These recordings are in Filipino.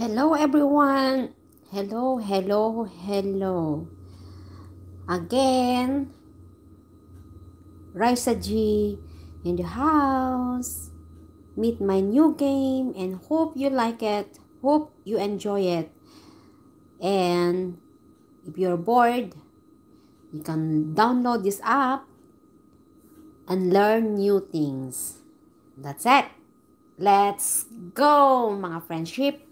Hello everyone. Hello, hello, hello. Again, Raisa G in the house. Meet my new game and hope you like it. Hope you enjoy it. And if you're bored, you can download this app and learn new things. That's it. Let's go, mga friendship.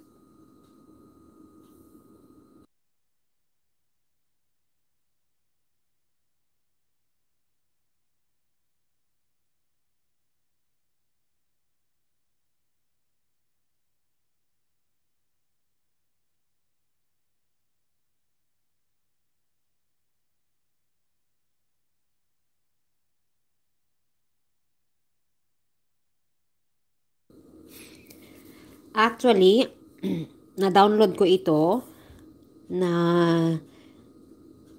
Actually, na-download ko ito na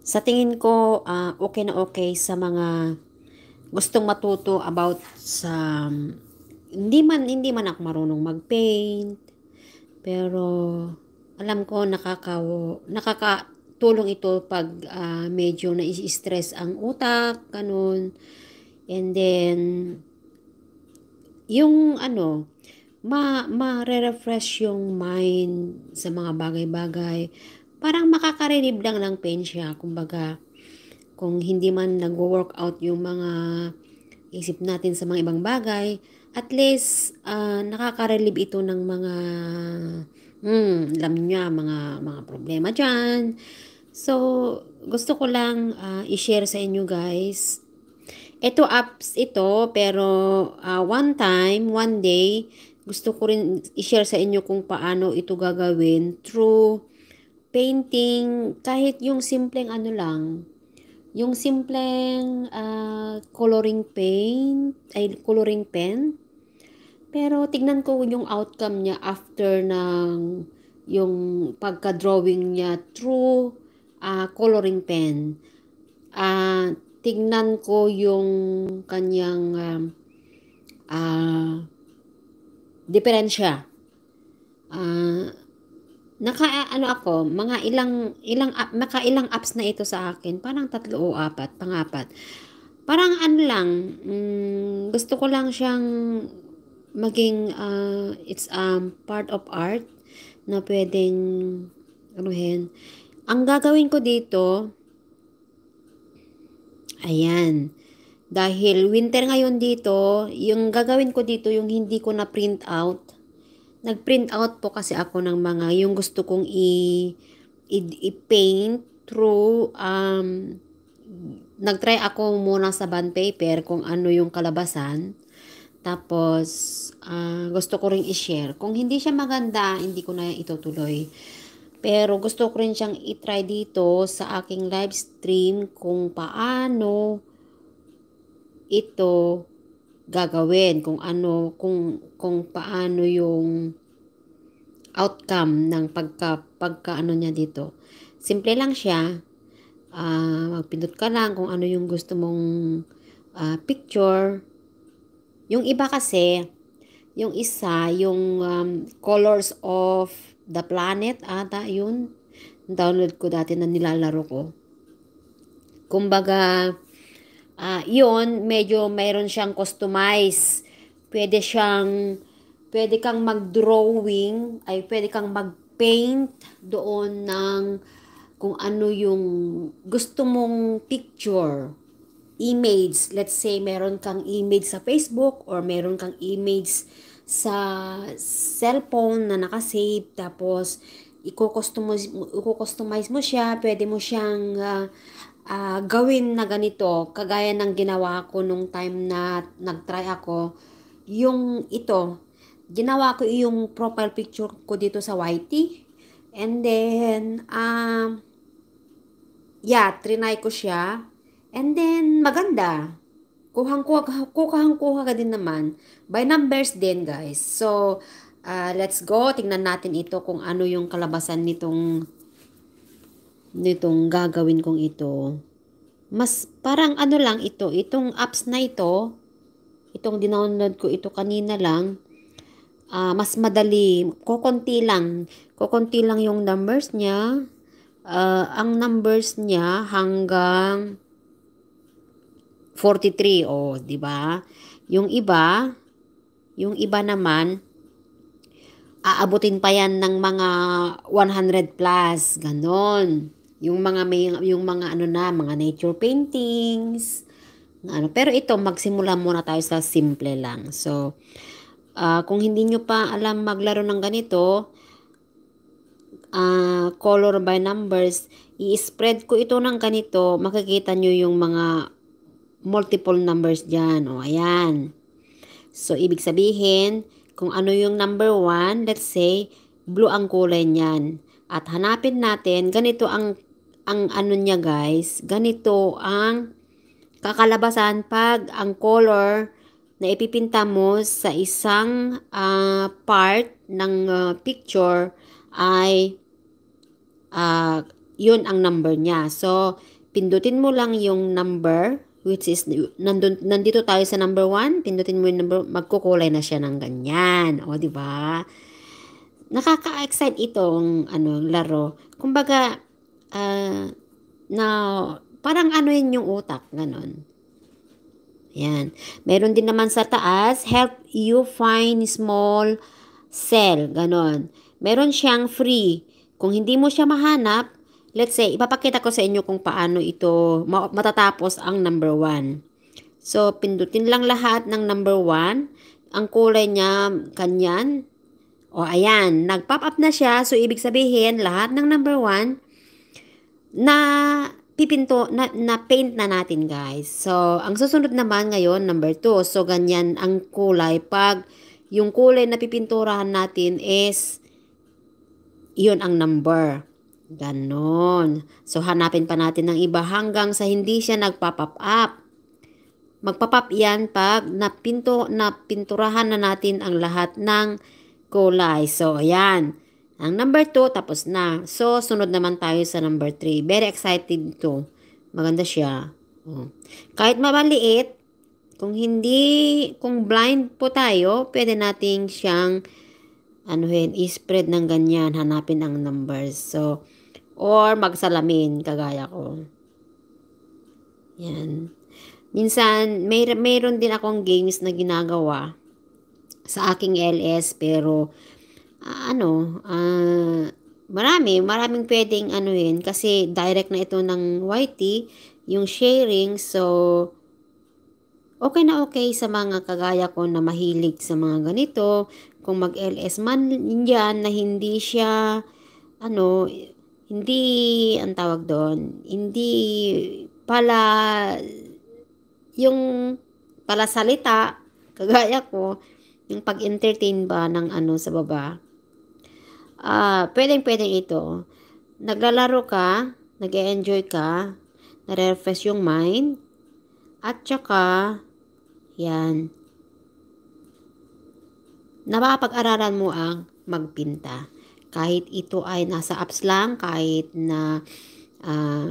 sa tingin ko uh, okay na okay sa mga gustong matuto about sa um, hindi man hindi man ako marunong magpaint pero alam ko nakaka nakakatulong ito pag uh, medyo na-stress ang utak ganun and then yung ano ma ma-refresh yung mind sa mga bagay-bagay. Parang makakarelib lang ng pain siya. Kumbaga, kung hindi man nagwo out yung mga isip natin sa mga ibang bagay, at least uh, ah, nakaka ito ng mga hmm, alam niya mga mga problema diyan. So, gusto ko lang uh, i-share sa inyo guys. Ito apps ito pero uh, one time, one day gusto ko rin i-share sa inyo kung paano ito gagawin through painting, kahit yung simpleng ano lang, yung simpleng uh, coloring paint, ay coloring pen. Pero tignan ko yung outcome niya after ng yung pagka-drawing niya through uh, coloring pen. Uh, tignan ko yung kanyang uh, uh, diferensya. Uh, ah, naka ano ako, mga ilang ilang naka ilang apps na ito sa akin, parang tatlo o apat, pangapat. Parang ano lang, um, gusto ko lang siyang maging uh, it's um part of art na pwedeng anuhin. Ang gagawin ko dito, ayan, dahil winter ngayon dito, yung gagawin ko dito yung hindi ko na print out. Nag-print out po kasi ako ng mga yung gusto kong i i-paint through um nagtry ako muna sa bond paper kung ano yung kalabasan. Tapos uh, gusto ko ring i-share. Kung hindi siya maganda, hindi ko na itutuloy. Pero gusto ko rin siyang i-try dito sa aking live stream kung paano ito gagawin kung ano kung kung paano yung outcome ng pagka pagkaano niya dito. Simple lang siya. Uh, magpindot ka lang kung ano yung gusto mong uh, picture. Yung iba kasi, yung isa, yung um, colors of the planet, ata yun. Download ko dati na nilalaro ko. Kumbaga, uh, ah, yon medyo mayroon siyang customize. Pwede siyang, pwede kang mag-drawing, ay pwede kang mag-paint doon ng kung ano yung gusto mong picture, image. Let's say, meron kang image sa Facebook or meron kang image sa cellphone na nakasave. Tapos, i-customize mo siya. Pwede mo siyang uh, uh, gawin na ganito, kagaya ng ginawa ko nung time na nag-try ako, yung ito, ginawa ko yung profile picture ko dito sa YT. And then, um, uh, yeah, trinay ko siya. And then, maganda. Kuhang-kuha, kuhang-kuha ka din naman. By numbers din, guys. So, uh, let's go. Tingnan natin ito kung ano yung kalabasan nitong nitong gagawin kong ito, mas parang ano lang ito, itong apps na ito, itong dinownload ko ito kanina lang, uh, mas madali, kukunti lang, kukunti lang yung numbers niya, uh, ang numbers niya hanggang 43, o, oh, di ba? Yung iba, yung iba naman, aabutin pa yan ng mga 100 plus, ganon. Yung mga may yung mga ano na, mga nature paintings. Na ano. Pero ito magsimula muna tayo sa simple lang. So uh, kung hindi nyo pa alam maglaro ng ganito, uh, color by numbers, i-spread ko ito ng ganito, makikita nyo yung mga multiple numbers dyan. O, ayan. So, ibig sabihin, kung ano yung number 1, let's say, blue ang kulay niyan. At hanapin natin, ganito ang ang ano niya guys, ganito ang kakalabasan pag ang color na ipipinta mo sa isang uh, part ng uh, picture ay uh, yun ang number niya. So, pindutin mo lang yung number which is nandun, nandito tayo sa number 1, pindutin mo yung number, magkukulay na siya ng ganyan. O, di ba? Nakaka-excite itong ano, laro. Kumbaga, uh, na parang ano yun yung utak, ganun. Yan. Meron din naman sa taas, help you find small cell, ganun. Meron siyang free. Kung hindi mo siya mahanap, let's say, ipapakita ko sa inyo kung paano ito matatapos ang number 1. So, pindutin lang lahat ng number 1. Ang kulay niya, kanyan. O, ayan, nag-pop up na siya. So, ibig sabihin, lahat ng number 1, na pipinto, na, na paint na natin guys. So, ang susunod naman ngayon, number 2. So, ganyan ang kulay. Pag yung kulay na pipinturahan natin is, yun ang number. Ganon. So, hanapin pa natin ng iba hanggang sa hindi siya nagpa-pop up. Magpa-pop yan pag napinto, napinturahan na natin ang lahat ng kulay. So, ayan. Ang number 2, tapos na. So, sunod naman tayo sa number 3. Very excited to. Maganda siya. Oh. Kahit mabaliit, kung hindi, kung blind po tayo, pwede nating siyang anuhin, ispread ng ganyan, hanapin ang numbers. So, or magsalamin, kagaya ko. Yan. Minsan, may, mayroon din akong games na ginagawa sa aking LS, pero uh, ano, uh, marami, maraming pwedeng ano yun, kasi direct na ito ng YT, yung sharing, so, okay na okay sa mga kagaya ko na mahilig sa mga ganito, kung mag-LS man yan, na hindi siya, ano, hindi, ang tawag doon, hindi pala, yung pala salita, kagaya ko, yung pag-entertain ba ng ano sa baba, uh, pwedeng pwede ito. Naglalaro ka, nag -e enjoy ka, na refresh yung mind, at saka, yan, napapag-aralan mo ang magpinta. Kahit ito ay nasa apps lang, kahit na uh,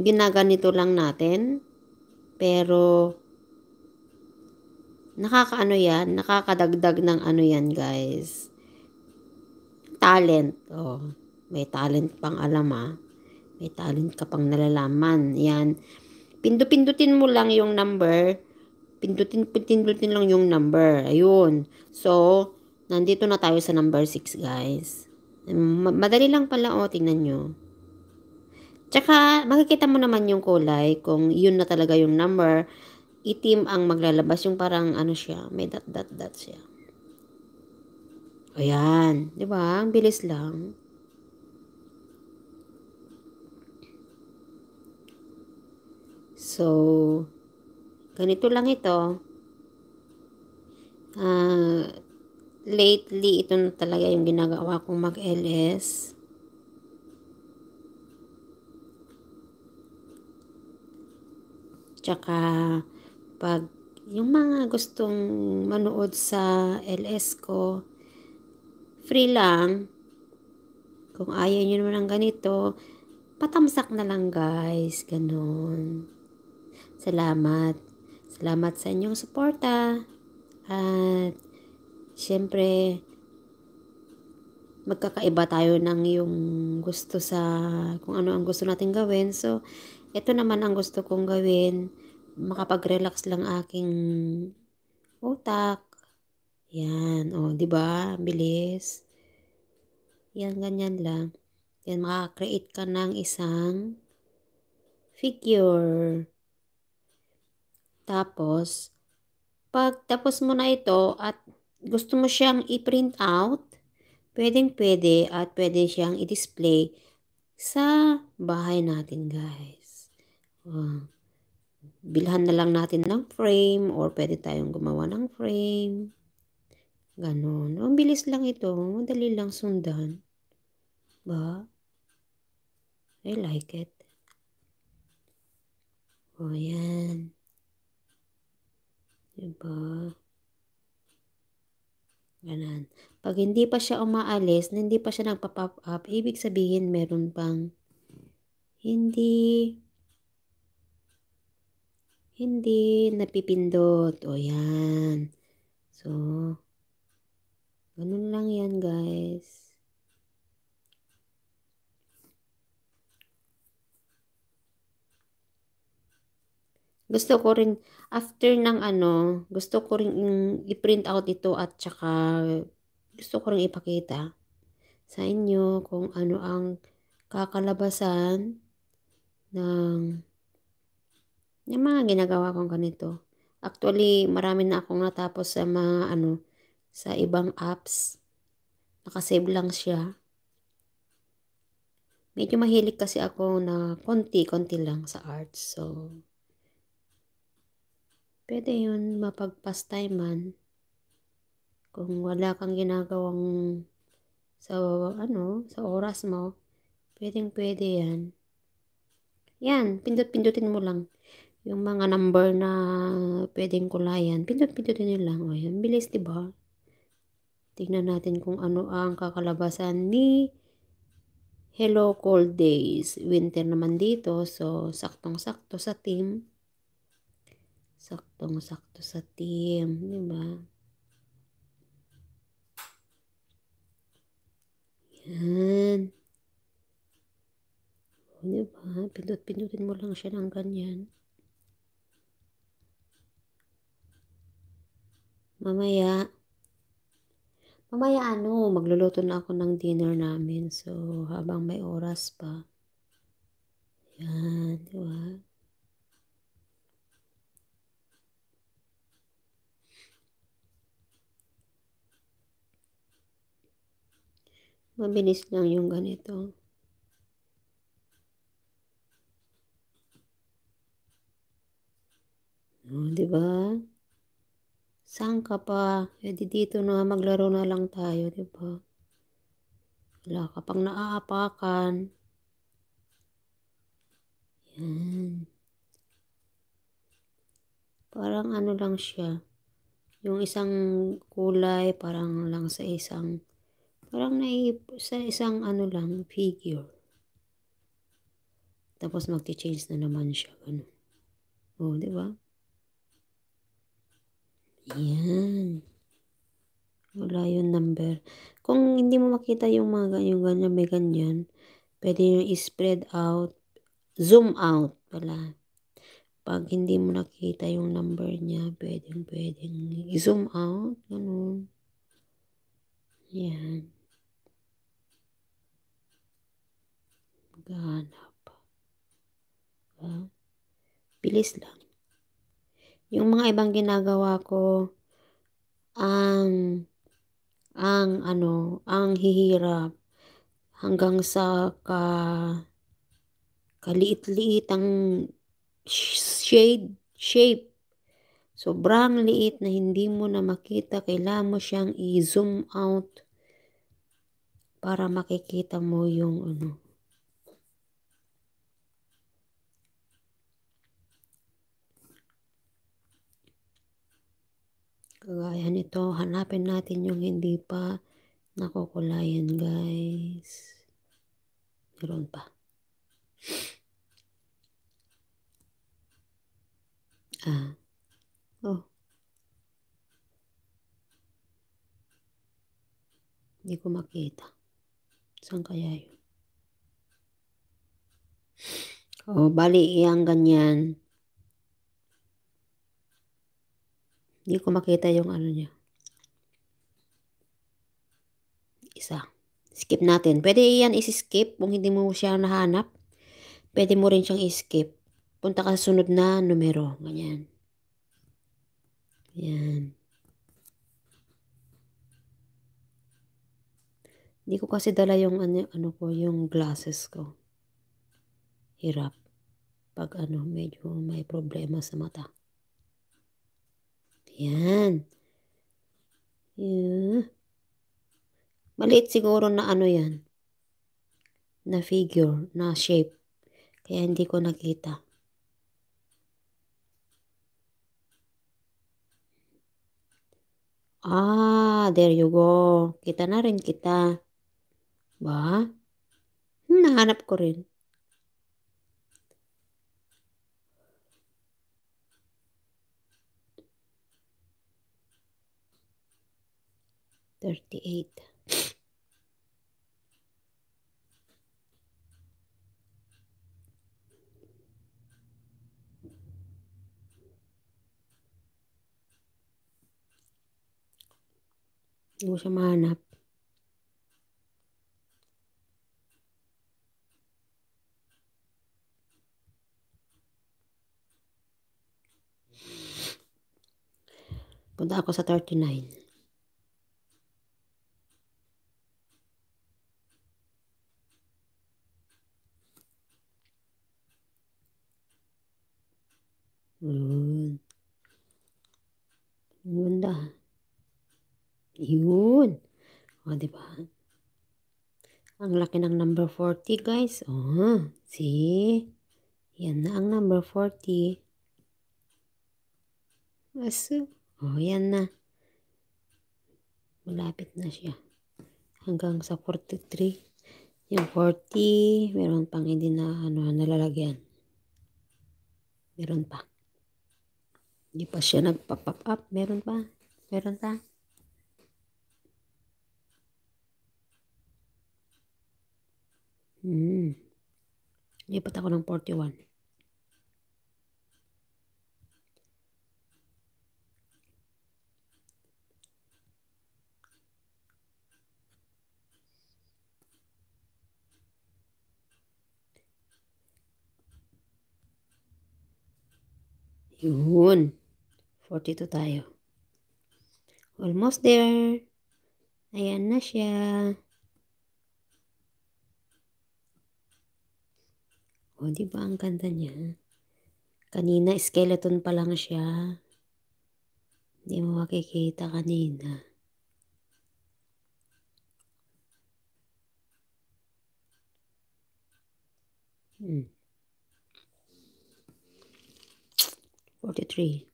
ginaganito lang natin, pero nakakaano yan, nakakadagdag ng ano yan guys talent. Oh, may talent pang alam ah. May talent ka pang nalalaman. Yan. Pindu-pindutin mo lang yung number. Pindutin-pindutin lang yung number. Ayun. So, nandito na tayo sa number 6 guys. Madali lang pala oh, tingnan nyo. Tsaka, makikita mo naman yung kulay kung yun na talaga yung number. Itim ang maglalabas. Yung parang ano siya, may dot dot dot siya. Ayan, di ba? Ang bilis lang. So, ganito lang ito. Uh, lately, ito na talaga yung ginagawa kong mag-LS. Tsaka, pag yung mga gustong manood sa LS ko, free lang. Kung ayaw nyo naman ng ganito, patamsak na lang guys. Ganon. Salamat. Salamat sa inyong suporta. At, syempre, magkakaiba tayo ng yung gusto sa, kung ano ang gusto natin gawin. So, ito naman ang gusto kong gawin. Makapag-relax lang aking utak yan, o, oh, di ba? Bilis. Yan, ganyan lang. Yan, makaka ka ng isang figure. Tapos, pag tapos mo na ito at gusto mo siyang i-print out, pwedeng pwede at pwede siyang i-display sa bahay natin guys. Wow. Ah, bilhan na lang natin ng frame or pwede tayong gumawa ng frame. Ganon. Ang bilis lang ito. Madali lang sundan. Ba? I like it. O, yan. Diba? Ganun. Pag hindi pa siya umaalis, hindi pa siya nagpa-pop up, ibig sabihin meron pang hindi hindi napipindot. O, yan. So, Ganun lang yan, guys. Gusto ko rin, after ng ano, gusto ko rin i-print out ito at saka gusto ko rin ipakita sa inyo kung ano ang kakalabasan ng yung mga ginagawa kong ganito. Actually, marami na akong natapos sa mga ano, sa ibang apps. Nakasave lang siya. Medyo mahilig kasi ako na konti-konti lang sa arts. So, pwede yun mapag-pastime man. kung wala kang ginagawang sa ano, sa oras mo, pwedeng pwede yan. Yan, pindot-pindutin mo lang yung mga number na pwedeng kulayan. Pindot-pindutin nyo lang. O, yan, bilis, diba? Tingnan natin kung ano ang kakalabasan ni Hello Cold Days. Winter naman dito. So, saktong-sakto sa team. Saktong-sakto sa team. ba? Diba? Yan. O, diba? Pindot-pindutin mo lang siya ng ganyan. Mamaya, Mamaya ano, magluluto na ako ng dinner namin. So, habang may oras pa. Yan, di ba? Mabilis lang yung ganito. Oh, di ba? Saan ka pa? E dito na, maglaro na lang tayo, di ba? Wala ka pang naaapakan. Yan. Parang ano lang siya. Yung isang kulay, parang lang sa isang, parang nai, sa isang ano lang, figure. Tapos magti-change na naman siya, Ano? O, oh, di ba? Yan. Wala yung number. Kung hindi mo makita yung mga ganyan, ganyan, may ganyan, pwede yung spread out, zoom out pala. Pag hindi mo nakita yung number niya, pwedeng, pwedeng i-zoom out. Ganun. Yan. Ganap. Well, diba? bilis lang. Yung mga ibang ginagawa ko, ang, ang ano, ang hihirap hanggang sa ka, kaliit-liit ang shade, shape. Sobrang liit na hindi mo na makita, kailangan mo siyang i-zoom out para makikita mo yung ano, Kagaya nito, hanapin natin yung hindi pa nakukulayan guys. Meron pa. Ah. Oh. Hindi ko makita. Saan kaya yun? Oh, bali, iyang ganyan. Hindi ko makita yung ano niya. Isa. Skip natin. Pwede yan isi-skip kung hindi mo siya nahanap. Pwede mo rin siyang i-skip. Punta ka sa sunod na numero. Ganyan. Yan. Hindi ko kasi dala yung ano, ano ko, yung glasses ko. Hirap. Pag ano, medyo may problema sa mata. Yan. Yeah. Maliit siguro na ano yan. Na figure, na shape. Kaya hindi ko nakita. Ah, there you go. Kita na rin kita. Ba? Hmm, nahanap ko rin. 38. Hindi ko siya mahanap. Punta ako sa 39. O, di ba? Ang laki ng number 40, guys. Oh, see? Yan na ang number 40. Aso. Oh, yan na. Malapit na siya. Hanggang sa 43. Yung 40, meron pang hindi na ano, nalalagyan. Meron pa. Hindi pa siya nagpa-pop up. Meron pa. Meron pa. Mm. Lipat ako ng 41. Yun. 42 tayo. Almost there. Ayan na siya. O, oh, di ba ang ganda niya? Kanina, skeleton pa lang siya. Hindi mo makikita kanina. Hmm. 43.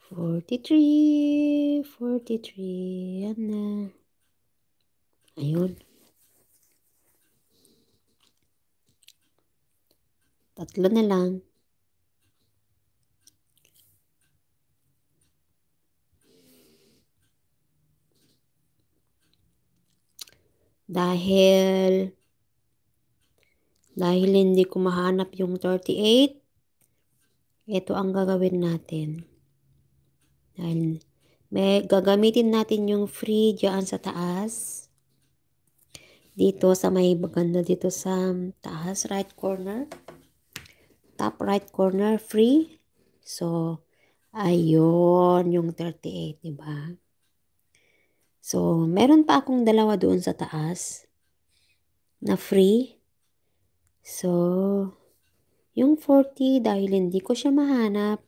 43. 43. Yan na. Ayun. Tatlo na lang. Dahil, dahil hindi ko mahanap yung 38, ito ang gagawin natin. Dahil, may, gagamitin natin yung free dyan sa taas. Dito sa may baganda dito sa taas, right corner top right corner free. So, ayun yung 38, di ba? So, meron pa akong dalawa doon sa taas na free. So, yung 40 dahil hindi ko siya mahanap.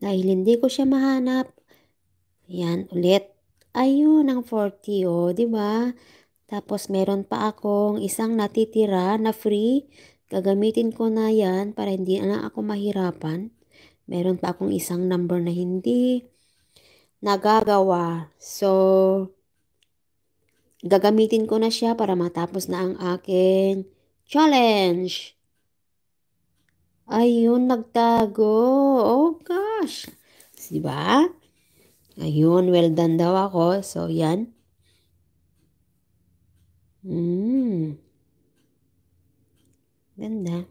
Dahil hindi ko siya mahanap. Yan, ulit. Ayun ang 40, oh, di ba? Tapos, meron pa akong isang natitira na free gagamitin ko na yan para hindi na ako mahirapan. Meron pa akong isang number na hindi nagagawa. So, gagamitin ko na siya para matapos na ang akin challenge. Ayun, nagtago. Oh, gosh. Diba? Ayun, well done daw ako. So, yan. Mmm. Ganda.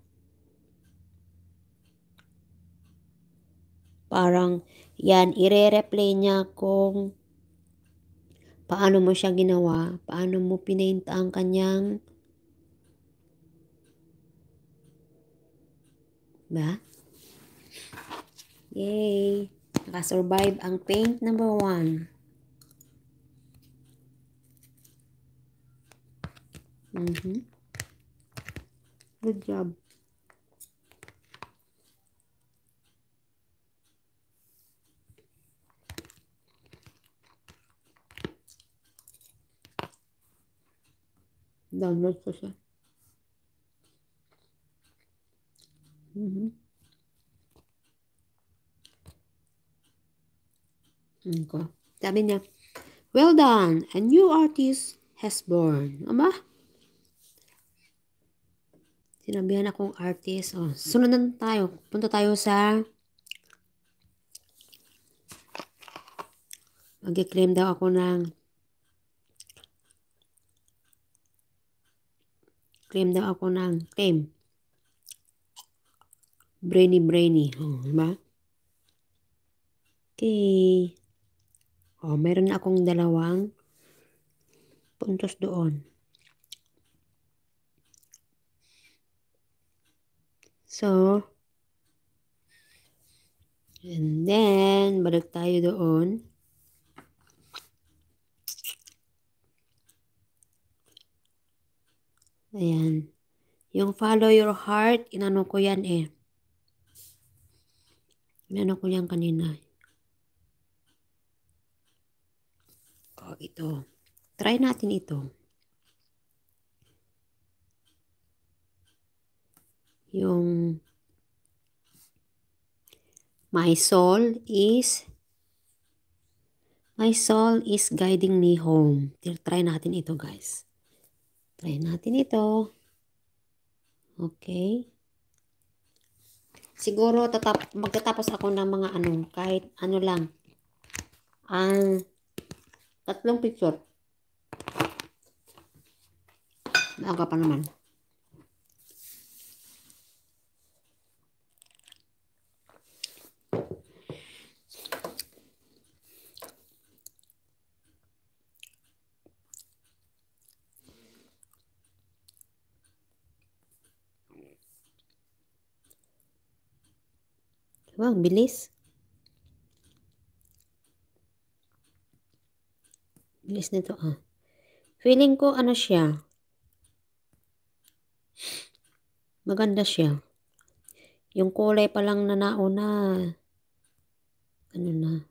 Parang, yan, ire-replay niya kung paano mo siya ginawa, paano mo pinainta ang kanyang ba? Yay! Nakasurvive ang paint number 1. Mm-hmm. Good job. Download ko siya. Mm -hmm. Sabi niya, well done, a new artist has born. Ama? sinabihan akong artist. Oh, sunod tayo. Punta tayo sa Mag-claim daw ako ng claim daw ako ng claim. Brainy brainy. Oh, diba? Okay. Oh, meron akong dalawang puntos doon. So, and then, balik tayo doon. Ayan. Yung follow your heart, inano ko yan eh. Inano ko yan kanina. O, oh, ito. Try natin ito. Yung My soul is My soul is guiding me home. Try natin ito, guys. Try natin ito. Okay. Siguro tatap magtatapos ako ng mga ano, kahit ano lang. Ang tatlong picture. Maaga pa naman. Wow, ang bilis. Bilis nito ah. Feeling ko ano siya. Maganda siya. Yung kulay pa lang na nauna. Ano na.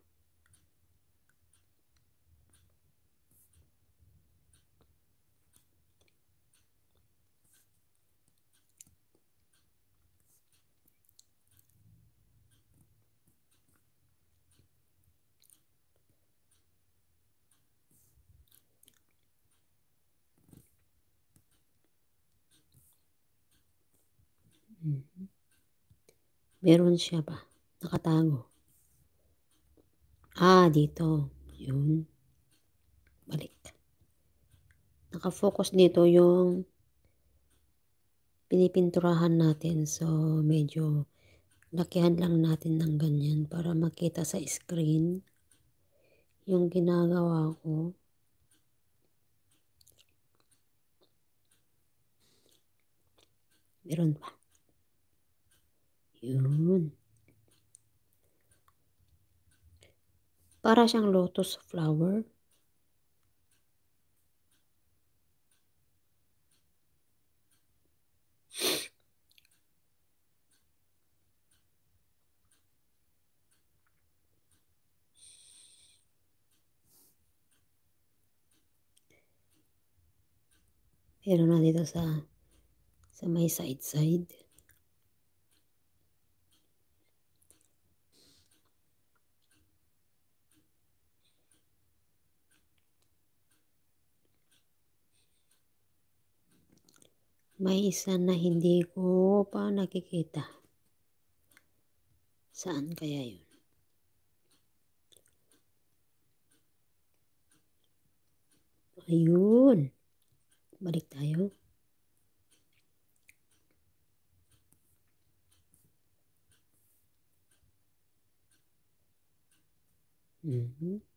Mm. Meron siya ba? Nakatago. Ah, dito. Yun. Balik. Nakafocus dito yung pinipinturahan natin. So, medyo lakihan lang natin ng ganyan para makita sa screen yung ginagawa ko. Meron pa. Yun. Para siyang lotus flower. Pero na dito sa sa may side-side. May isa na hindi ko pa nakikita. Saan kaya yun? Ayun. Balik tayo. Mm-hmm.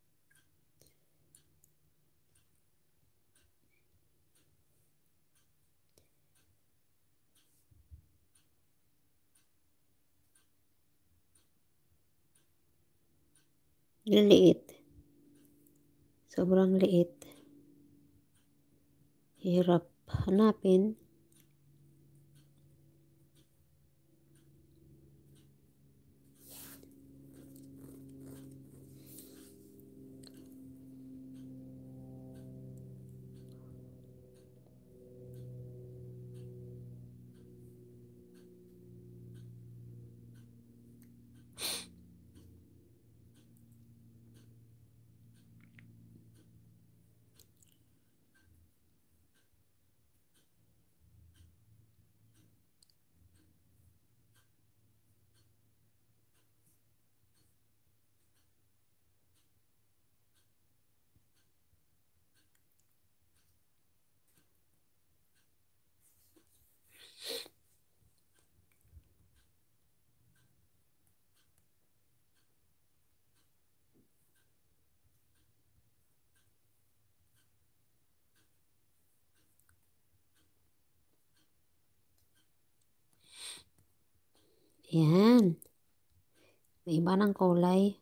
Liliit. Sobrang liit. Hirap hanapin. Ayan. May iba ng kulay.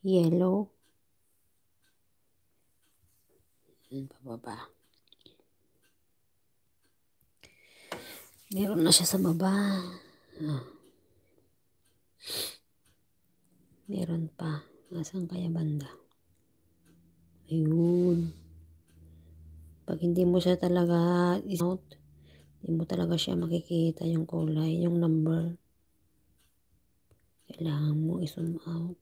Yellow. baba. Meron na siya sa baba. Ah. Meron pa. Nasaan kaya banda? Ayun. Pag hindi mo siya talaga is out, hindi mo talaga siya makikita yung kulay, yung number. Kailangan mo isum out.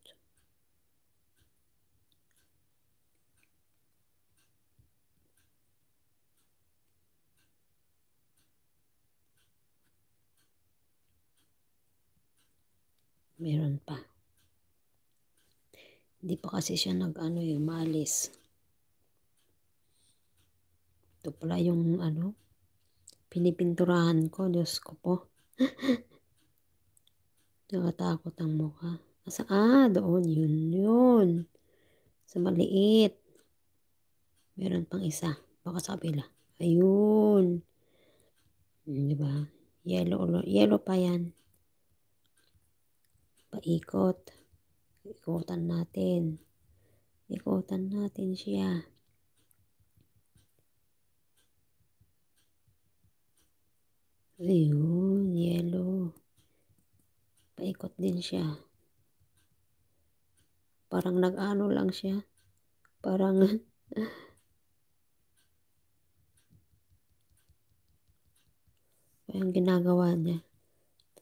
Meron pa. Hindi pa kasi siya nag-ano yung eh, malis. Ito pala yung ano, pinipinturahan ko. Diyos ko po. Nakatakot ang mukha. Asa, ah, doon. Yun, yun. Sa maliit. Meron pang isa. Baka sa kabila. Ayun. Diba? Yellow, yellow pa yan. Paikot. Ikutan natin. Ikutan natin siya. Ayun, yellow. Paikot din siya. Parang nag-ano lang siya. Parang... Ang ginagawa niya.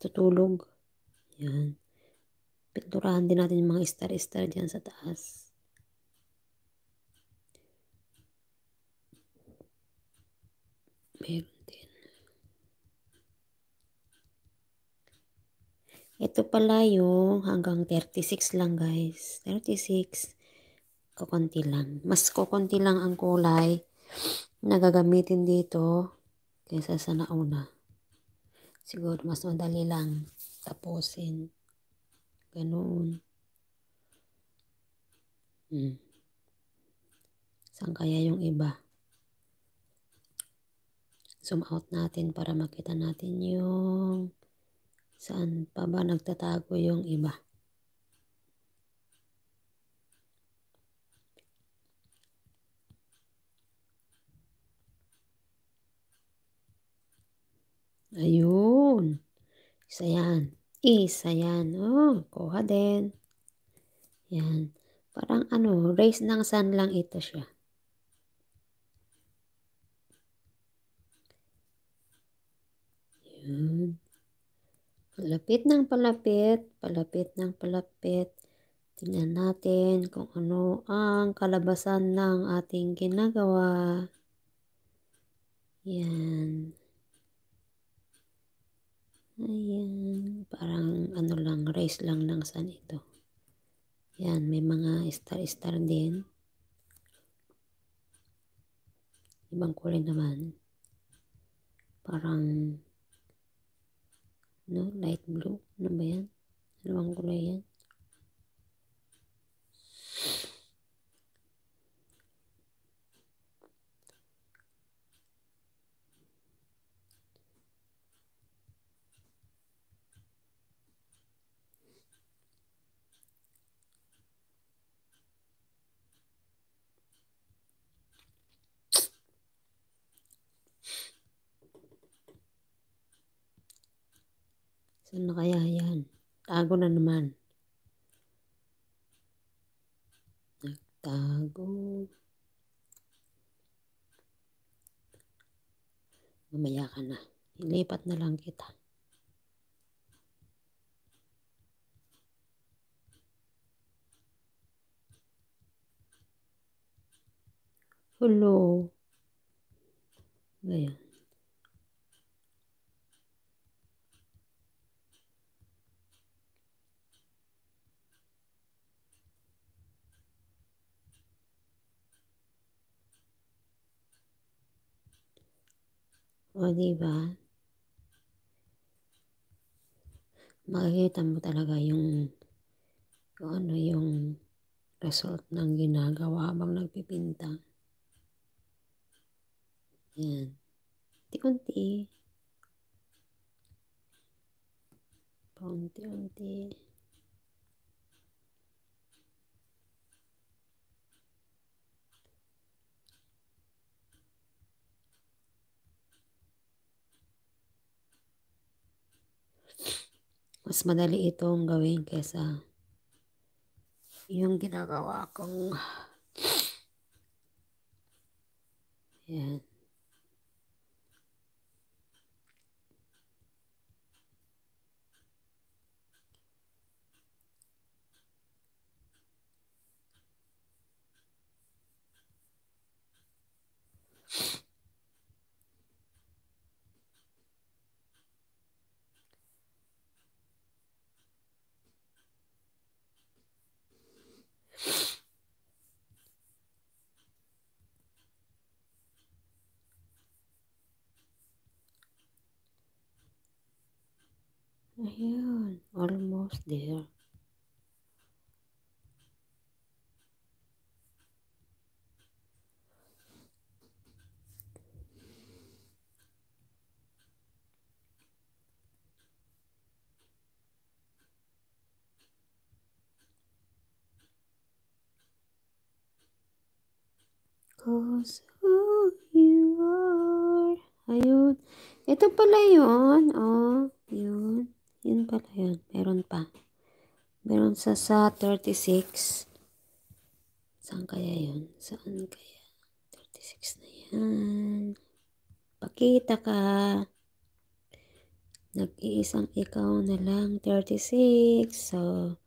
Tutulog. Yan. Pinturahan din natin yung mga star-star dyan sa taas. Meron Ito pala yung hanggang 36 lang guys. 36. Kukunti lang. Mas kukunti lang ang kulay na gagamitin dito kaysa sa nauna. Siguro mas madali lang tapusin. Ganoon. Hmm. Saan kaya yung iba? Zoom out natin para makita natin yung Saan pa ba nagtatago yung iba? Ayun. Isa yan. Isa yan. Oh, koha din. Yan. Parang ano, race ng sun lang ito siya. Yun. Palapit ng palapit, palapit ng palapit. Tingnan natin kung ano ang kalabasan ng ating ginagawa. Yan. Ayan. Parang ano lang, rice lang lang sun ito. Yan, may mga star-star din. Ibang kulay naman. Parang no? Light blue. Ano ba yan? ano Anong kulay yan? Saan na kaya yan? Tago na naman. Nagtago. Mamaya ka na. Ilipat na lang kita. Hello. Ayan. O, di ba? Makikita mo talaga yung kung ano yung result ng ginagawa habang nagpipinta. Yan. Unti-unti. Paunti-unti. mas madali itong gawin kesa yung ginagawa kong yan Ayun, almost there. Cause who you are. Ayun. Ito pala yun. Oh, yun. Yun pala yun. Meron pa. Meron sa sa 36. Saan kaya yun? Saan kaya? 36 na yan. Pakita ka. Nag-iisang ikaw na lang. 36. So,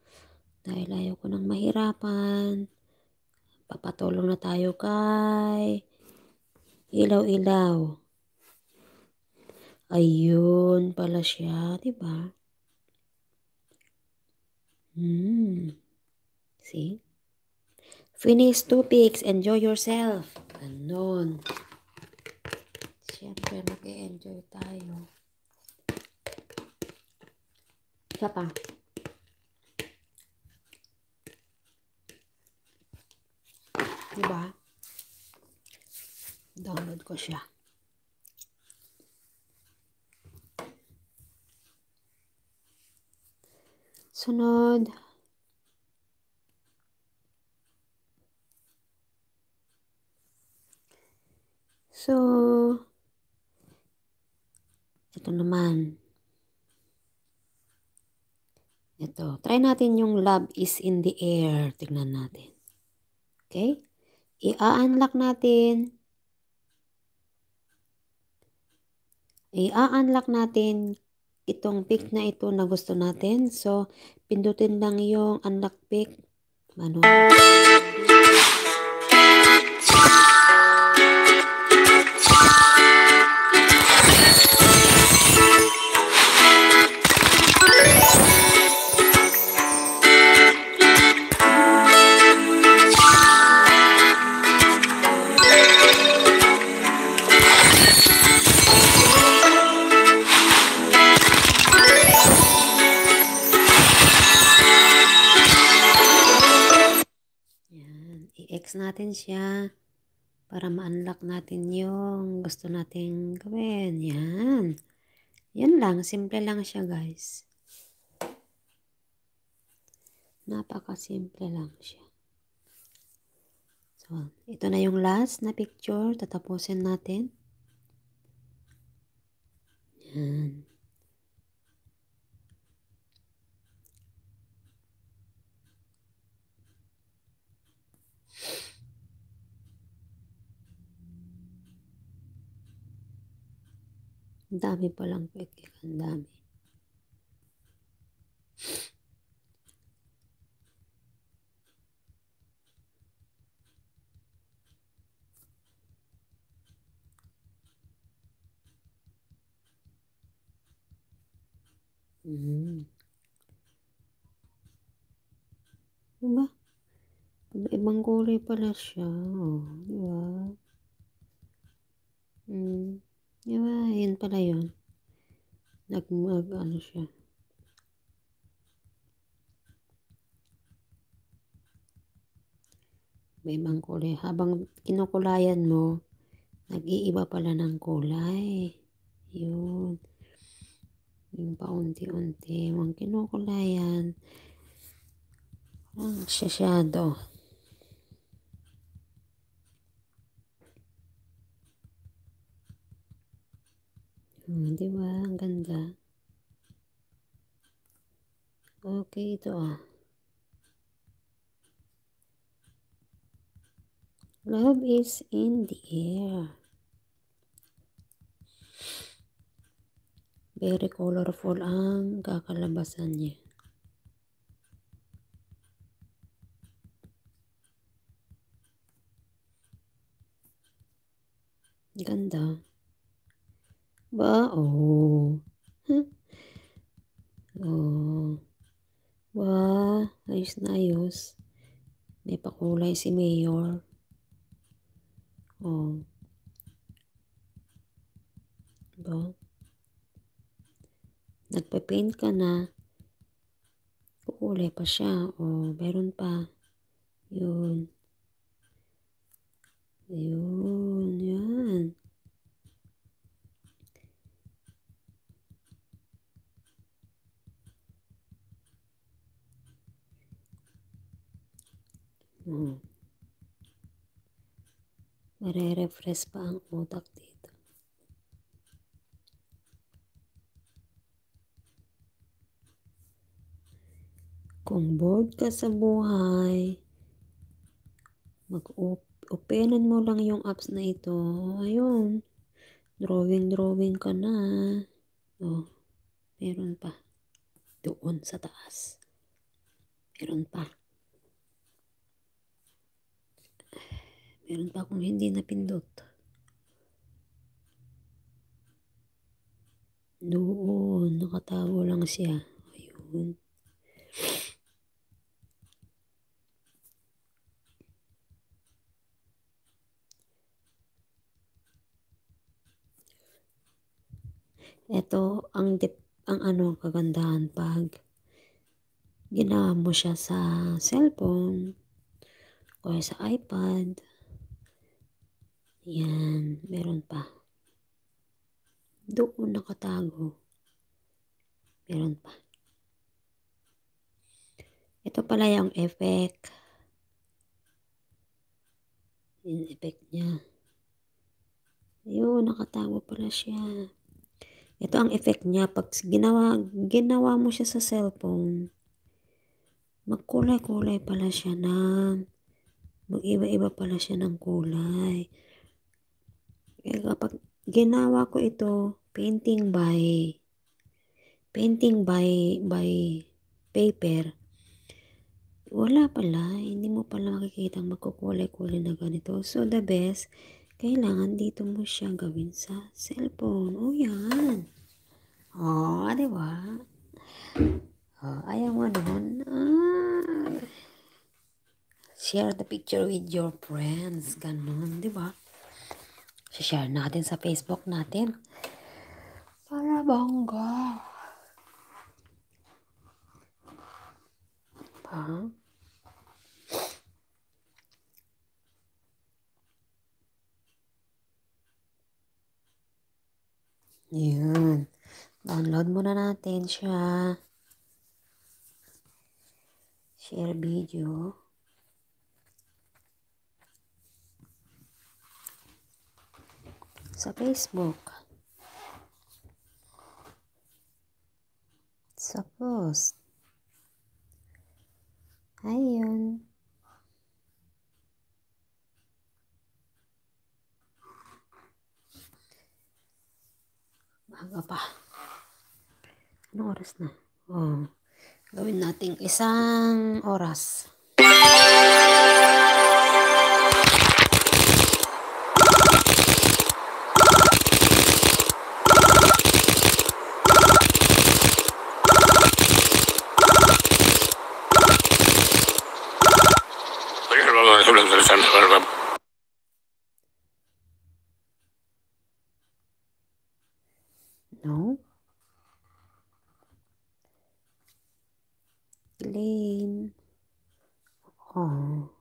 dahil ayaw ko nang mahirapan. Papatulong na tayo kay Ilaw-Ilaw. Ayun pala siya, di ba? Hmm. See? Finish topics. Enjoy yourself. Ganon. Siyempre, mag-enjoy tayo. Siya pa. Diba? Download ko siya. Sunod. So, ito naman. Ito. Try natin yung love is in the air. Tignan natin. Okay? I-unlock natin. I-unlock natin itong pick mm. na ito na gusto natin. So, pindutin lang yung unlock pick. Manual. para ma-unlock natin yung gusto nating gawin. Yan. Yan lang. Simple lang siya guys. Napaka-simple lang siya. So, ito na yung last na picture. Tatapusin natin. Yan. Ang dami palang pekik. Ang dami. Mm. Diba? Ibang kulay pala siya. Oh, diba? Mm. Diba? Yan pala yun. Nagmag, ano siya. May ibang kulay. Habang kinukulayan mo, nag-iiba pala ng kulay. Yun. Yung paunti-unti mong kinukulayan. Ang shasyado. Hmm, di ba? Ang ganda. Okay, ito ah. Love is in the air. Very colorful ang kakalabasan niya. Ganda. Wow. Oh. Huh? Oh. Wow. Ayos na ayos. May pakulay si Mayor. Oh. Diba? Nagpapaint ka na. Kukulay pa siya. Oh, meron pa. Yun. Yun. Yan. Hmm. Mare-refresh pa ang utak dito. Kung bored ka sa buhay, mag-openan mo lang yung apps na ito. Ayun. Drawing-drawing ka na. Oh, meron pa. Doon sa taas. Meron pa. Meron pa akong hindi napindot. Doon, nakatago lang siya. Ayun. Ito ang dip, ang ano kagandahan pag ginawa mo siya sa cellphone o sa iPad. Ayan, meron pa. Doon nakatago. Meron pa. Ito pala yung effect. Yung effect niya. Ayun, nakatago pala siya. Ito ang effect niya. Pag ginawa, ginawa mo siya sa cellphone, magkulay-kulay pala siya ng mag-iba-iba pala siya ng kulay. Pero kapag ginawa ko ito, painting by painting by by paper, wala pala, hindi mo pala makikita magkukulay-kulay na ganito. So, the best, kailangan dito mo siya gawin sa cellphone. oh yan. O, oh, di ba? Oh, ayaw mo nun. Ah. Share the picture with your friends. Ganon, di ba? share natin sa Facebook natin. Para bangga. Pa? Huh? Yan. Download muna natin siya. Share video. sa Facebook, sa post. Ayun. Baga pa. Anong oras na? Oh. Gawin nating isang oras. No. Claim. Oh.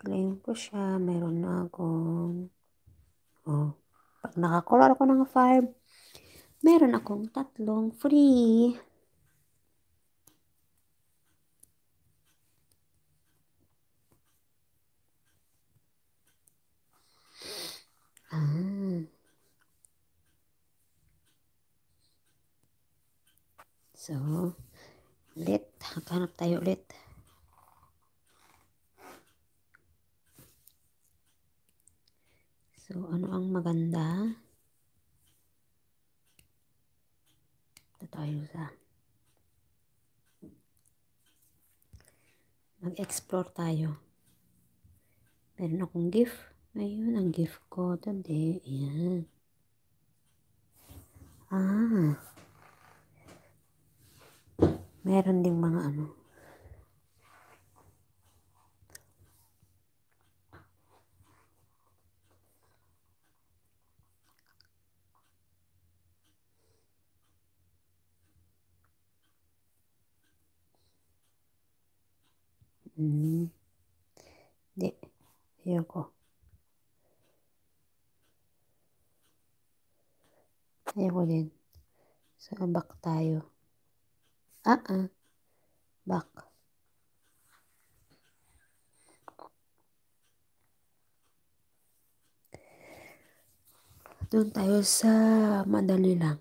Claim ko siya. Meron na akong... Oh. Pag nakakolor ko ng 5, meron akong tatlong free. Ulit. Hanap tayo ulit. So, ano ang maganda? Ito tayo sa mag-explore tayo. Meron akong gift. Ayun, ang gift ko today. Ayan. Ah meron ding mga ano, Mm. Hindi. -hmm. Ayoko. Ayoko din. So, abak tayo. Ah, ah. Uh-uh. Back. Doon tayo sa madali lang.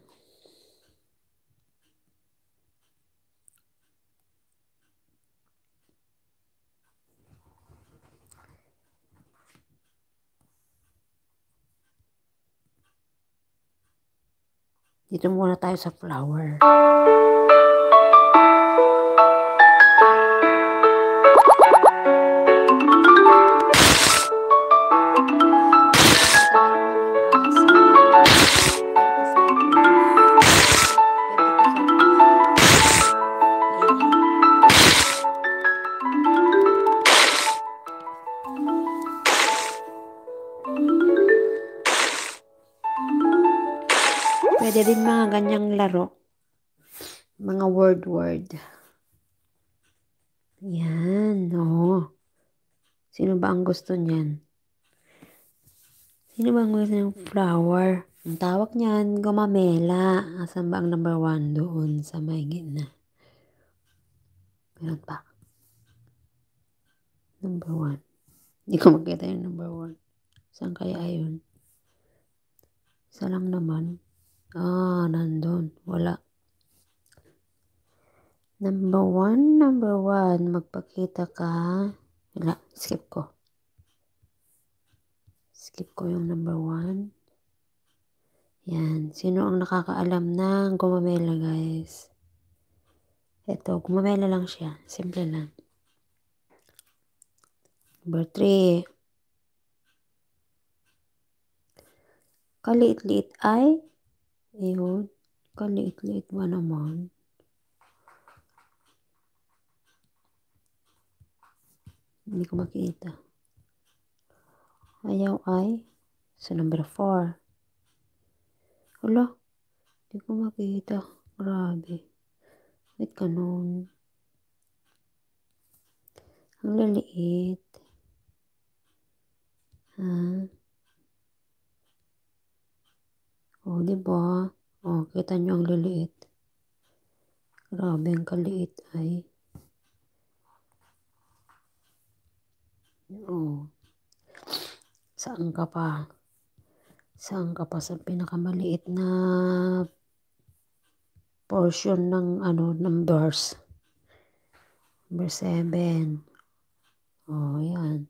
Dito muna tayo sa flower. laro. Mga word word. Yan, oo. Sino ba ang gusto niyan? Sino ba ang gusto ng flower? Ang tawag niyan, gumamela. Asan ba ang number one doon sa may gitna? Meron pa. Number one. Hindi ko magkita yung number one. Saan kaya ayun? Isa lang naman. Ah, nandun. Wala. Number one, number one. Magpakita ka. Wala. Skip ko. Skip ko yung number one. Yan. Sino ang nakakaalam ng gumamela, guys? Ito, gumamela lang siya. Simple lang. Number three. Kaliit-liit ay Ayun. Kaliit-liit ba naman? Hindi ko makita. Ayaw ay sa number 4. Hala. Hindi ko makita. Grabe. Wait ka nun. Ang laliit. Ha? Huh? O, oh, di ba? O, oh, kita nyo ang liliit. Grabe, ang kaliit ay. O. Oh. Saan ka pa? Saan ka pa sa pinakamaliit na portion ng ano ng verse? Verse 7. Oh, yan.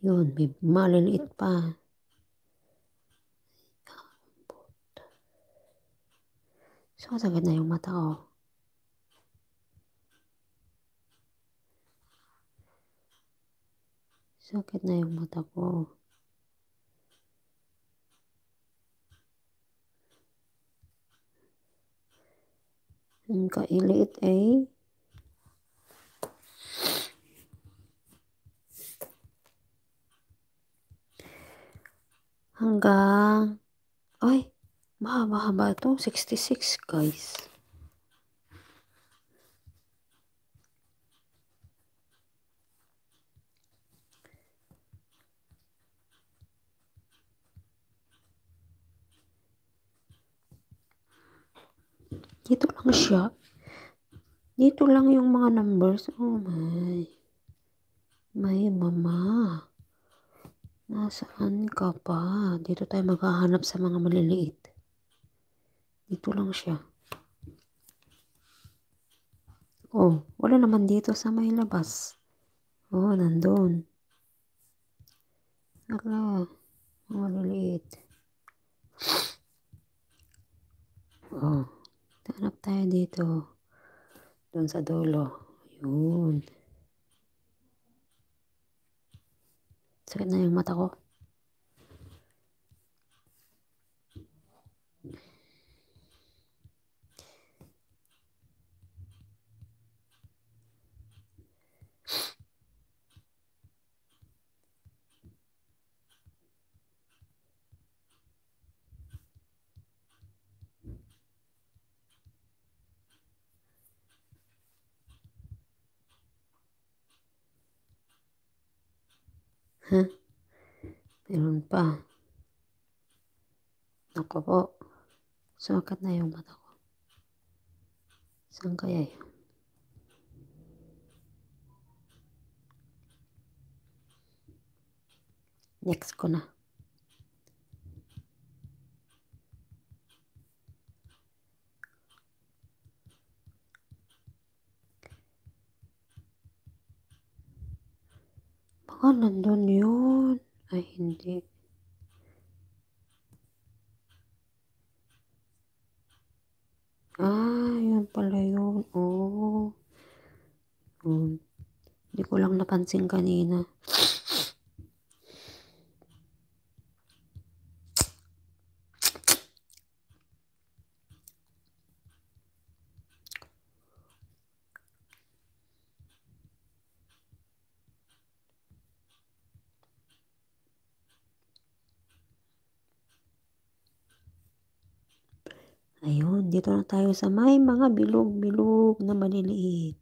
Yun, maliliit pa. 쏟아가 na yung mata ko. Sakit na yung mata ko. Ang kailiit eh. Hanggang, ay, Mahaba-haba ito. 66 guys. Dito lang siya. Dito lang yung mga numbers. Oh my. May mama. Nasaan ka pa? Dito tayo maghahanap sa mga maliliit. Dito lang siya. Oh, wala naman dito sa may labas. Oh, nandun. Ako, maliliit. Oh, hanap tayo dito. Doon sa dulo. Yun. Sakit na yung mata ko. Ha? Meron pa. Ako po. Sumakat na yung mata ko. Saan kaya yun? Next ko na. Baka nandun yun. Ay, hindi. Ah, yun pala yun. Oo. Oh. Hindi um, ko lang napansin kanina. Dito na tayo sa may mga bilog-bilog na maliliit.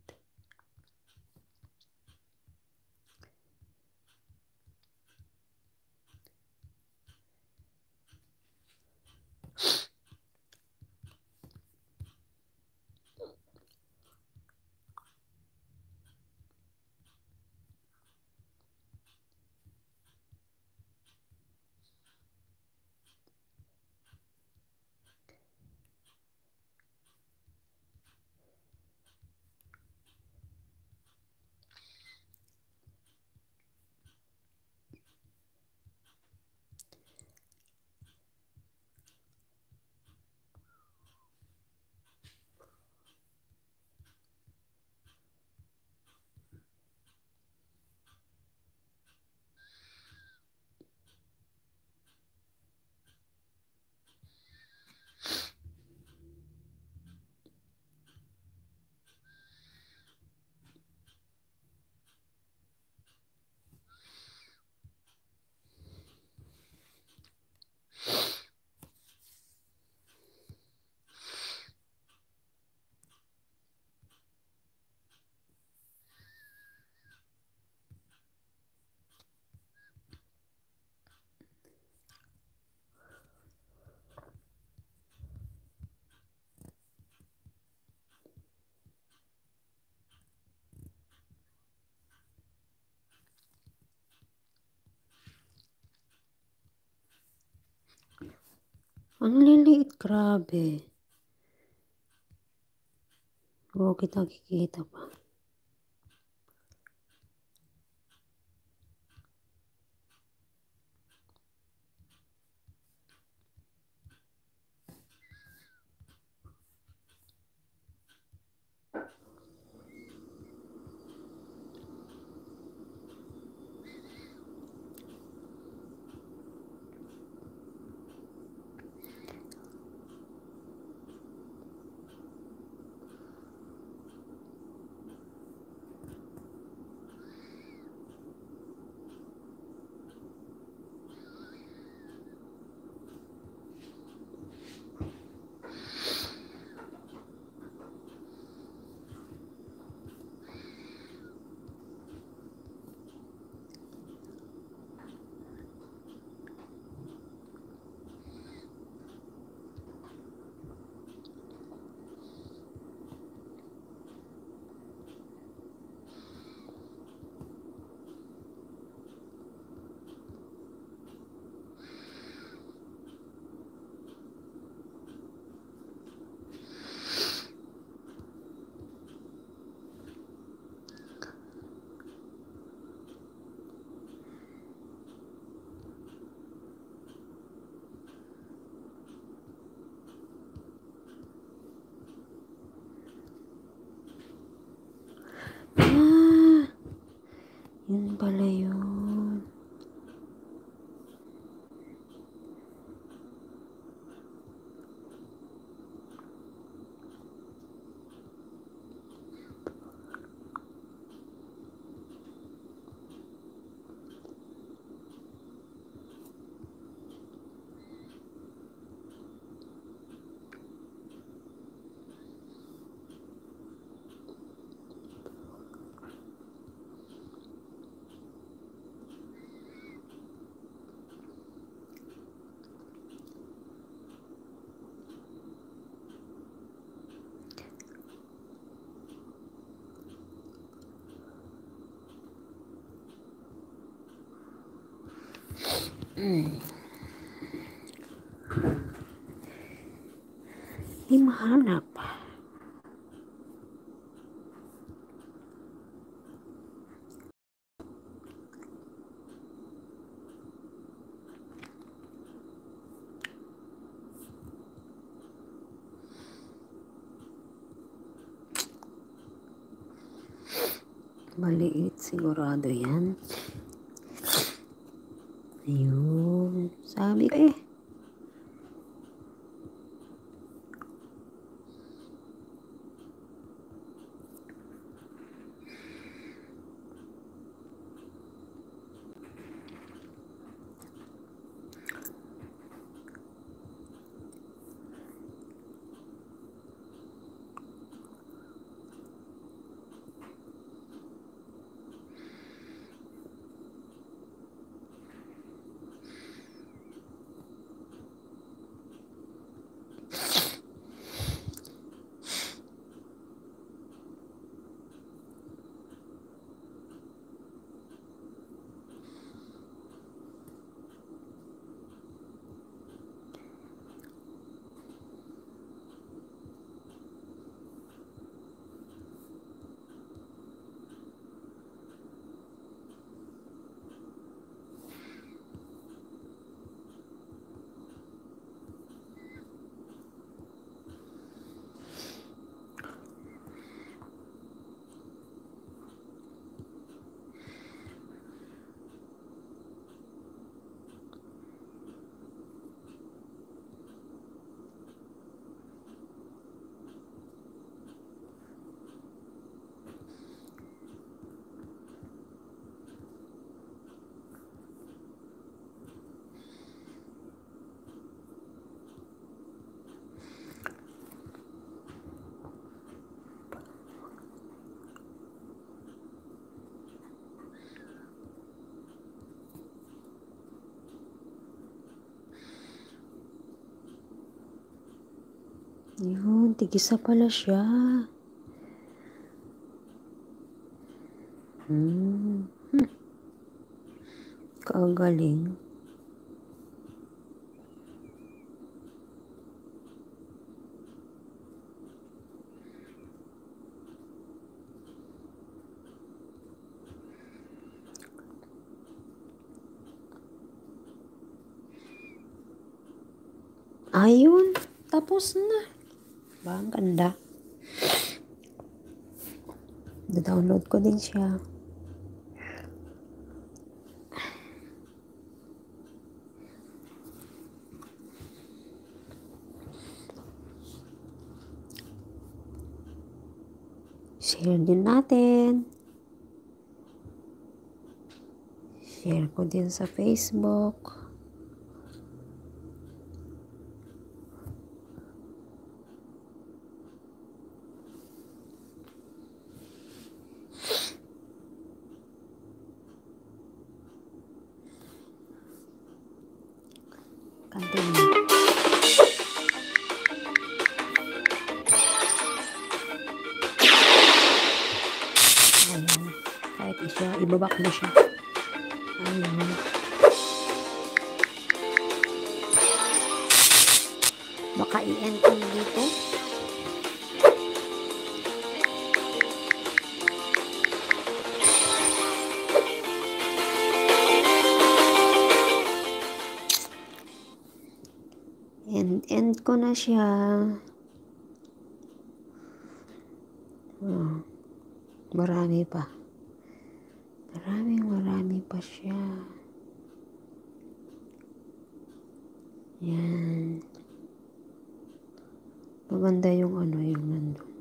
Ang liliit, grabe. Oo, kita kikita pa. Yun pala yun. Ini mana apa? maliit sigurado yan ayun Yun, tigisa pala siya. Hmm. hmm. Kagaling. Ayun, tapos na ba? Diba? Ang ganda. Da-download ko din siya. Share din natin. Share ko din sa Facebook. babak na siya. Ayun. Baka i-end ko dito. And end ko na siya. Oh, marami pa pa siya. Yan. Maganda yung ano yung nandun.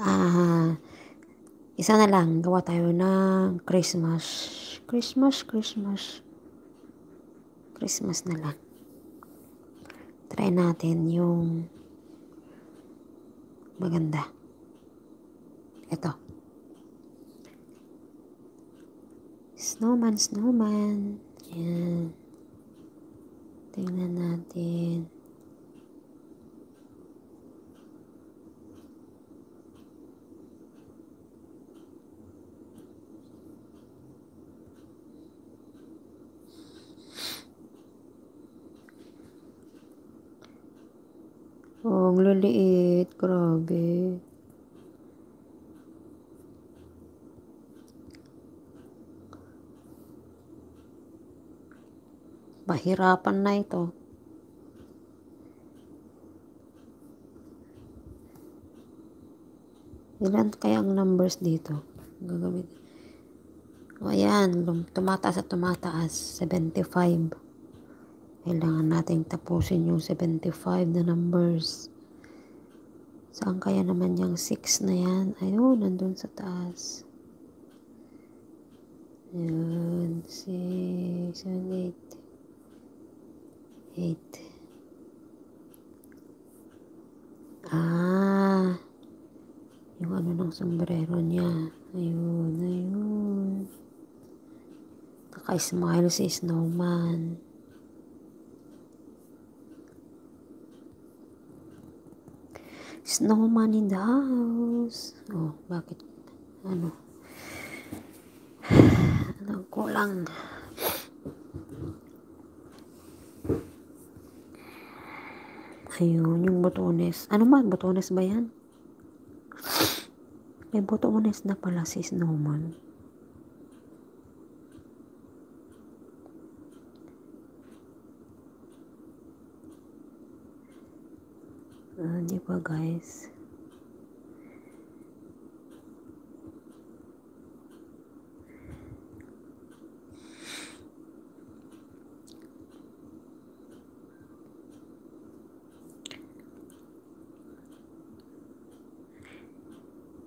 Ah, isa na lang. Gawa tayo ng Christmas. Christmas, Christmas. Christmas na lang pipiliin natin yung maganda. Ito. Snowman, snowman. Yan. Tingnan natin. Oh, ang laliit. Grabe. Mahirapan na ito. Ilan kaya ang numbers dito? Gagamit. O, oh, ayan. Tumataas at tumataas. 75. Kailangan nating tapusin yung 75 na numbers. Saan kaya naman yung 6 na yan? Ayun, nandun sa taas. Ayun, 6, 7, 8. Ah, yung ano ng sombrero niya. Ayun, ayun. Naka-smile si Snowman. Snowman in the house. Oh, bakit? Ano? Anong kulang? Ayun, yung botones. Ano man, botones ba yan? May botones na pala si Snowman. Uh, ah, di ba guys?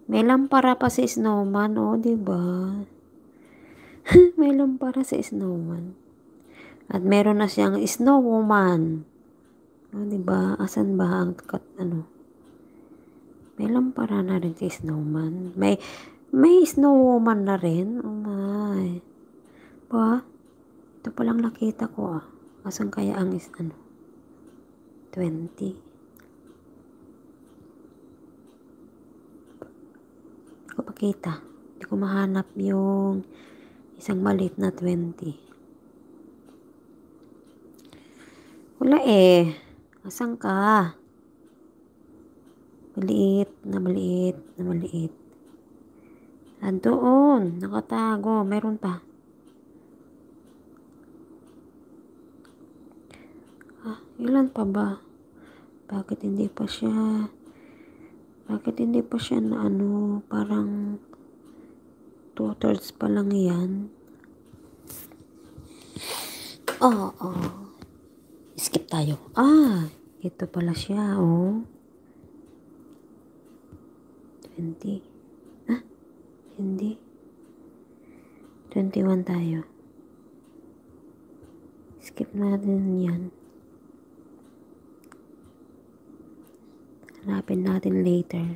May lampara pa si Snowman, o, oh, di ba? May lampara si Snowman. At meron na siyang Snowwoman. Ah, diba? Asan ba ang kat, ano? May lampara na rin si Snowman. May, may snowman na rin. Oh my. Ba? Ito palang nakita ko ah. Asan kaya ang is, ano? 20. ko pakita. Hindi ko mahanap yung isang maliit na 20. Wala eh. Asan ka? Maliit na maliit na maliit. Andoon, ah, nakatago, meron pa. Ah, ilan pa ba? Bakit hindi pa siya, bakit hindi pa siya na ano, parang two thirds pa lang yan? Oo, oh, oo. Oh skip tayo. Ah, ito pala siya, oh. 20. Ah, hindi. 21 tayo. Skip natin yan. Hanapin natin later.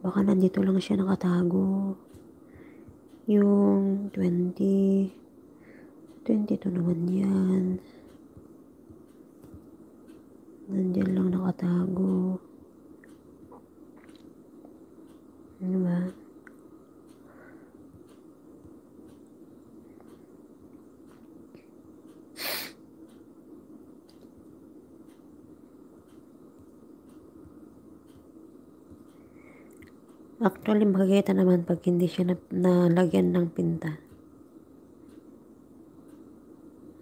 Baka nandito lang siya nakatago. Yung 20, 22 naman yan. Nandiyan lang nakatago. Ano ba? Actually, makikita naman pag hindi siya nalagyan ng pinta.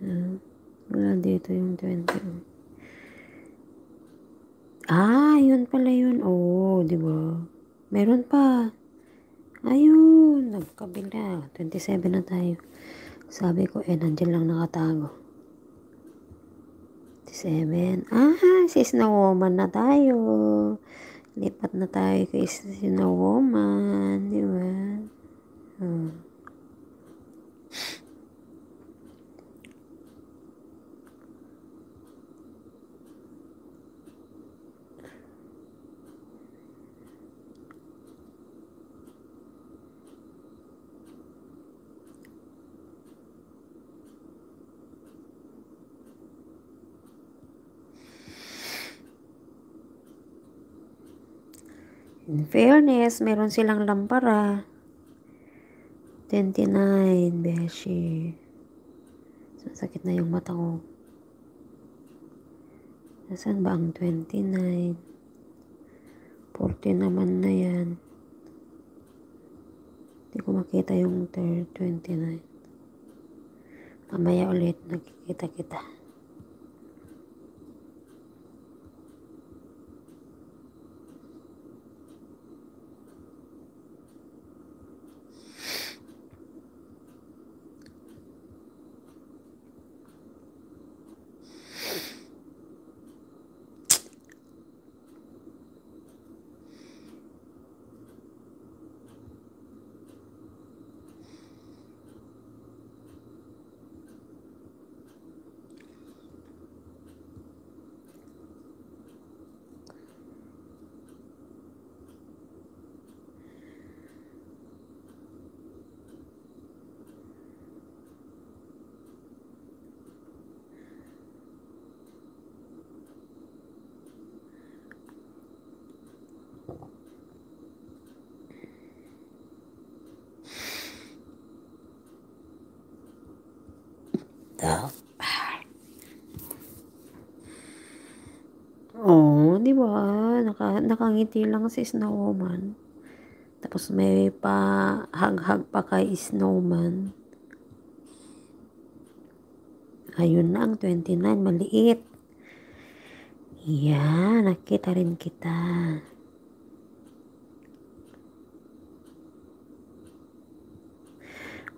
Uh, wala dito yung 20. Ah, yun pala yun. Oo, oh, di ba? Meron pa. Ayun, nagkabila. 27 na tayo. Sabi ko, eh, nandiyan lang nakatago. 27. Ah, si Snow Woman na tayo. Lipat na tayo kay Snow Woman, di ba? Hmm. fairness, meron silang lampara. 29, beshi. Masakit na yung mata ko. Nasaan ba ang 29? 40 naman na yan. Hindi ko makita yung 29. Mamaya ulit nakikita kita. ba? Diba? Naka, nakangiti lang si Snowman. Tapos may pa hag-hag pa kay Snowman. Ayun na ang 29, maliit. Yan, nakita rin kita.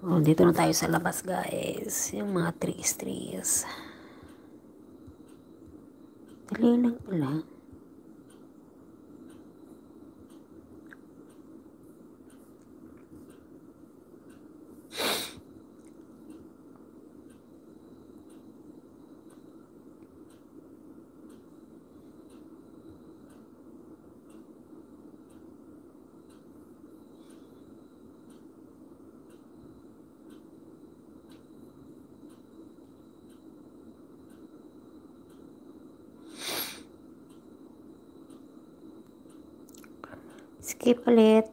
Oh, dito na tayo sa labas, guys. Yung mga trees, trees. Dali lang pala. skip ulit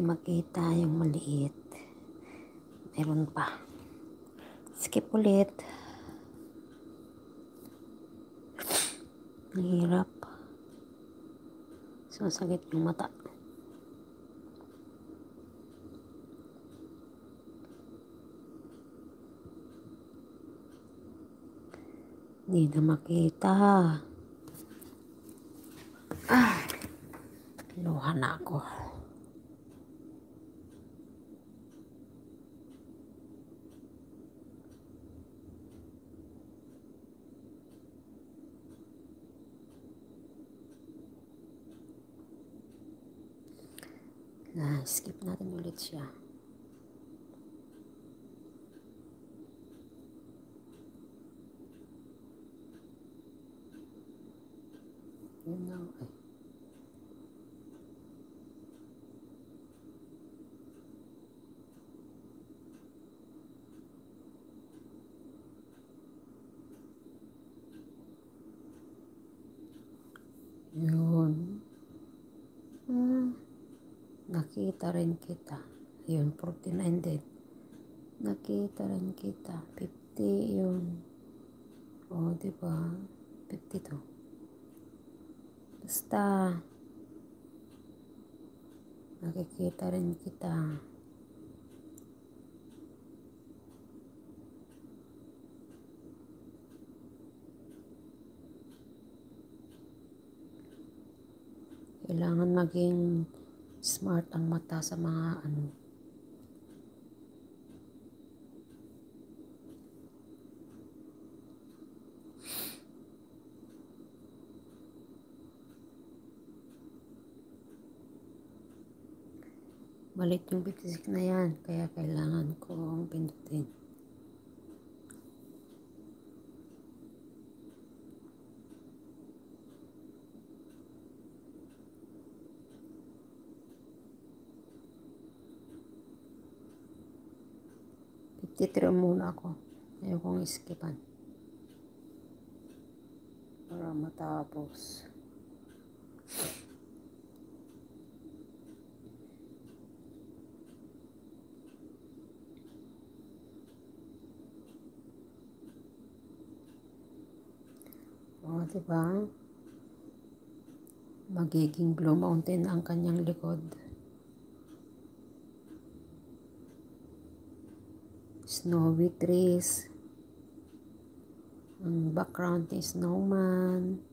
may makita yung maliit meron pa skip ulit nahirap sumasakit yung mata Hindi na makita. nakita rin kita. Yun, 49 din. Nakita rin kita. 50 yun. O, diba? 52. Basta, nakikita rin kita. Kailangan maging smart ang mata sa mga ano malit yung bitisik na yan kaya kailangan kong pindutin Titira muna ako. Ayokong iskipan. Para matapos. O, diba? Magiging blue mountain ang kanyang likod. snowy trees. Ang mm, background ni snowman.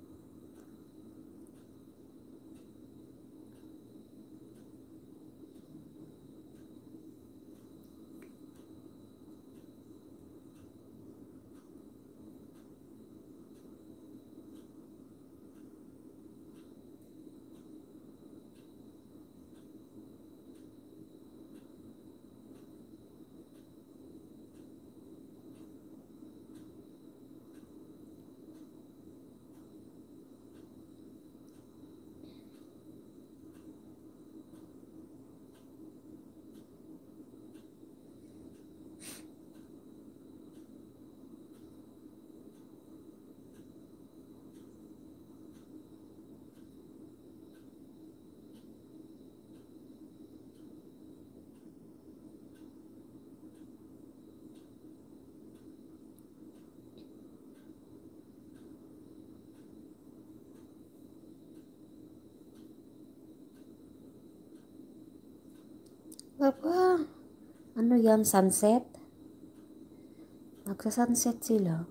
Papa, ano yan, sunset? Nagsa-sunset sila.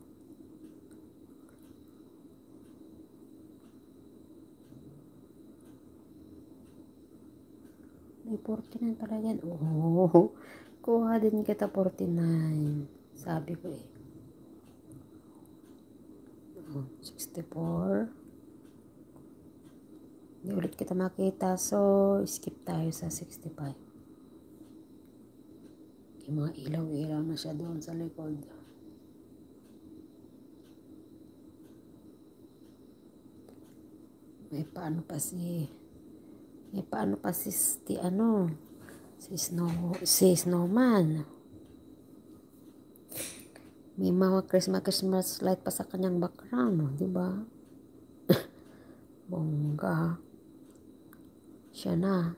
May 49 pala yan. Oo. Kuha din kita 49. Sabi ko eh. Oh, 64. Hindi ulit kita makita. So, skip tayo sa 65. May mga ilaw-ilaw na siya doon sa likod. May paano pa si may paano pa si, si ano si snow si snowman. May mga Christmas Christmas light pa sa kanyang background, di ba? Bongga. Siya na.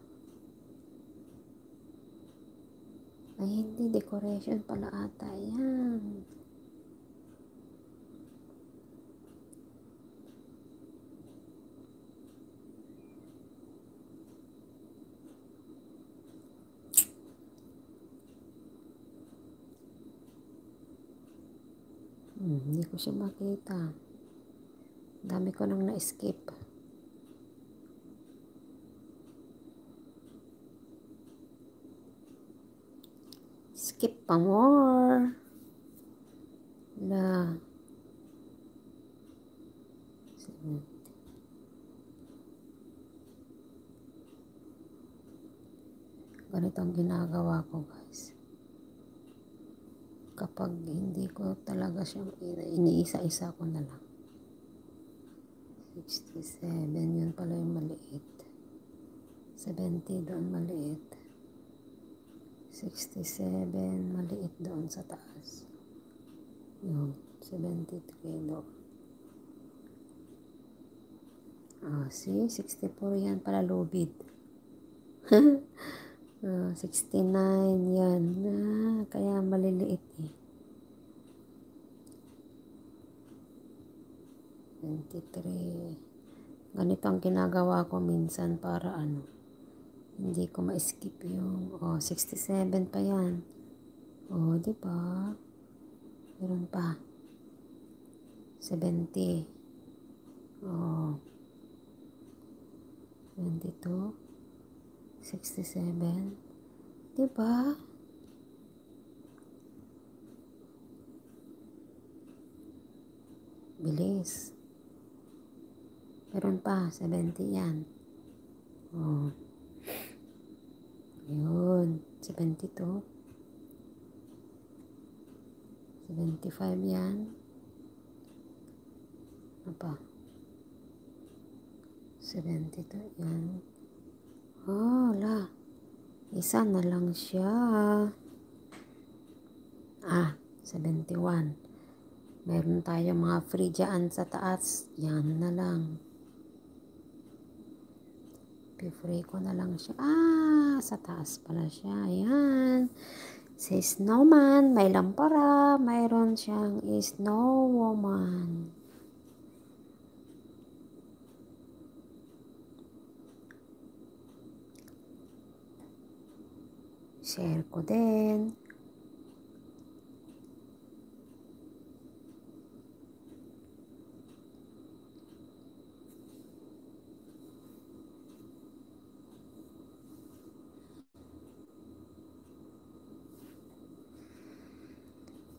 Ay, Decoration pala ata. Ayan. Hmm, hindi ko siya makita. Dami ko nang na-skip. skip pa more. La. Ganito ang ginagawa ko guys. Kapag hindi ko talaga siyang iniisa-isa ko na lang. 67, yun pala yung maliit. 70 doon maliit. 67 maliit doon sa taas yun 73 doon ah see 64 yan pala bid ah, 69 yan ah, kaya maliliit eh 23 ganito ang ginagawa ko minsan para ano hindi ko ma-skip yung, oh, 67 pa yan. Oh, di ba? Meron pa. 70. Oh. 22. 67. Di ba? Bilis. Meron pa. 70 yan. Oh. Yun. 72. 75 yan. Ano pa? 72 yan. Oh, la. Isa na lang siya. Ah, 71. Meron tayo mga free dyan sa taas. Yan na lang. Pipray ko na lang siya. Ah, sa taas pala siya. Ayan. Si snowman, may lampara. Mayroon siyang snow woman. Share ko din.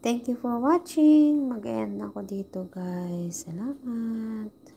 Thank you for watching. Mag-end ako dito guys. Salamat.